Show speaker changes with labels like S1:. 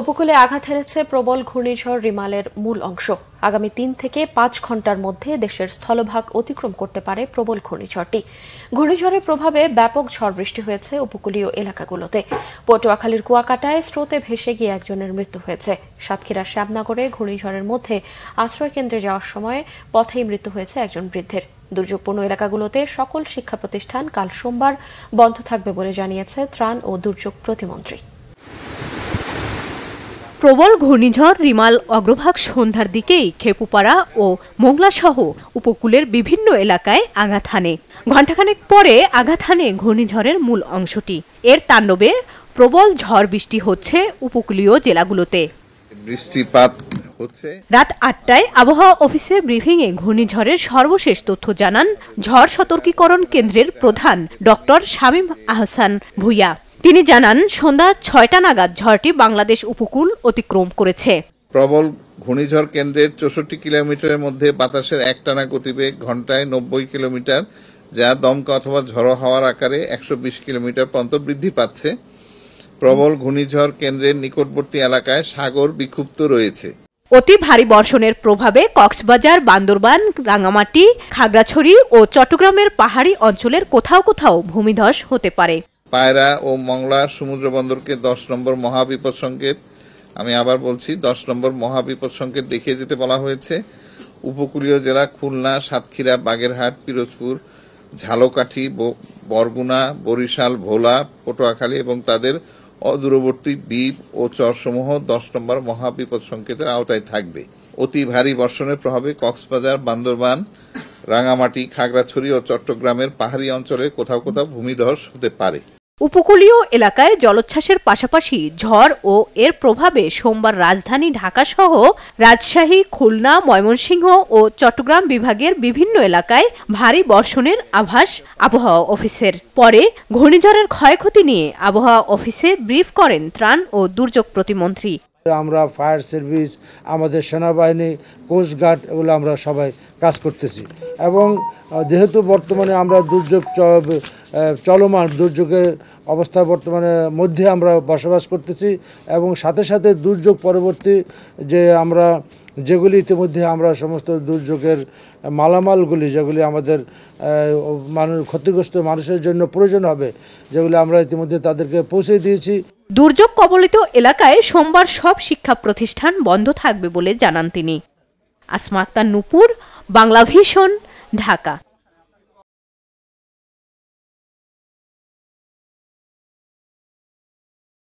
S1: উপকূলে আঘাত হেনেছে প্রবল ঘূর্ণিঝড় রিমালের মূল অংশ আগামী তিন থেকে পাঁচ ঘন্টার মধ্যে দেশের স্থলভাগ অতিক্রম করতে পারে প্রবল ঘূর্ণিঝড়টি ঘূর্ণিঝড়ের প্রভাবে ব্যাপক ঝড় বৃষ্টি হয়েছে উপকূলীয় এলাকাগুলোতে পটুয়াখালীর কুয়াকাটায় স্রোতে ভেসে গিয়ে একজনের মৃত্যু হয়েছে সাতক্ষীরার শ্যামনগরে ঘূর্ণিঝড়ের মধ্যে আশ্রয়কেন্দ্রে যাওয়ার সময় পথেই মৃত্যু হয়েছে একজন বৃদ্ধের দুর্যোগপূর্ণ এলাকাগুলোতে সকল শিক্ষা প্রতিষ্ঠান কাল সোমবার বন্ধ থাকবে বলে জানিয়েছে ত্রাণ ও দুর্যোগ প্রতিমন্ত্রী
S2: প্রবল ঘূর্ণিঝড় রিমাল অগ্রভাগ সন্ধ্যার দিকেই খেপুপাড়া ও মোংলাসহ উপকূলের বিভিন্ন এলাকায় আঘাত হানে ঘণ্টাখানেক পরে আঘাত হানে ঘূর্ণিঝড়ের মূল অংশটি এর তাণ্ডবে প্রবল ঝড় বৃষ্টি হচ্ছে উপকূলীয় জেলাগুলোতে
S3: বৃষ্টিপাত হচ্ছে
S2: রাত আটটায় আবহাওয়া অফিসে এ ঘূর্ণিঝড়ের সর্বশেষ তথ্য জানান ঝড় সতর্কীকরণ কেন্দ্রের প্রধান ডক্টর শামীম আহসান ভুইয়া তিনি জানান সন্ধ্যা ছয়টা নাগাদ ঝড়টি বাংলাদেশ উপকূল অতিক্রম করেছে
S3: প্রবল ঘূর্ণিঝড় কেন্দ্রের চৌষট্টি কিলোমিটারের মধ্যে বাতাসের একটানা গতিবেগ ঘন্টায় নব্বই কিলোমিটার যা দমকা অথবা ঝড়ো হওয়ার আকারে একশো বিশ কিলোমিটার পর্যন্ত বৃদ্ধি পাচ্ছে প্রবল ঘূর্ণিঝড় কেন্দ্রের নিকটবর্তী এলাকায় সাগর বিক্ষুব্ধ রয়েছে
S2: অতি ভারী বর্ষণের প্রভাবে কক্সবাজার বান্দরবান রাঙামাটি খাগড়াছড়ি ও চট্টগ্রামের পাহাড়ি অঞ্চলের কোথাও কোথাও ভূমিধস হতে পারে
S3: পায়রা ও মংলা সমুদ্র বন্দরকে দশ নম্বর মহাবিপদ সংকেত আমি আবার বলছি দশ নম্বর মহাবিপদ সংকেত দেখিয়ে যেতে বলা হয়েছে উপকূলীয় জেলা খুলনা সাতক্ষীরা বাগেরহাট পিরোজপুর ঝালকাঠি বরগুনা বরিশাল ভোলা পটুয়াখালী এবং তাদের অদূরবর্তী দ্বীপ ও চরসমূহ দশ নম্বর মহাবিপদ সংকেতের আওতায় থাকবে অতি ভারী বর্ষণের প্রভাবে কক্সবাজার বান্দরবান রাঙামাটি খাগড়াছড়ি ও চট্টগ্রামের পাহাড়ি অঞ্চলে কোথাও কোথাও ভূমিধস হতে পারে
S2: উপকূলীয় এলাকায় জলোচ্ছ্বাসের পাশাপাশি ঝড় ও এর প্রভাবে সোমবার রাজধানী ঢাকাসহ রাজশাহী খুলনা ময়মনসিংহ ও চট্টগ্রাম বিভাগের বিভিন্ন এলাকায় ভারী বর্ষণের আভাস আবহাওয়া অফিসের পরে ঘূর্ণিঝড়ের ক্ষয়ক্ষতি নিয়ে আবহাওয়া অফিসে ব্রিফ করেন ত্রাণ ও দুর্যোগ প্রতিমন্ত্রী
S4: আমরা ফায়ার সার্ভিস আমাদের সেনাবাহিনী কোস্টগার্ড এগুলো আমরা সবাই কাজ করতেছি এবং যেহেতু বর্তমানে আমরা দুর্যোগ চলমান দুর্যোগের অবস্থা বর্তমানে মধ্যে আমরা বসবাস করতেছি এবং সাথে সাথে দুর্যোগ পরবর্তী যে আমরা যেগুলি ইতিমধ্যে আমরা সমস্ত দুর্যোগের মালামালগুলি যেগুলি আমাদের মানুষ ক্ষতিগ্রস্ত মানুষের জন্য প্রয়োজন হবে যেগুলি আমরা ইতিমধ্যে তাদেরকে পৌঁছে দিয়েছি
S2: দুর্যোগ কবলিত এলাকায় সোমবার সব শিক্ষা প্রতিষ্ঠান বন্ধ থাকবে বলে জানান তিনি আসমাক্তা নুপুর
S1: বাংলাভিশন ঢাকা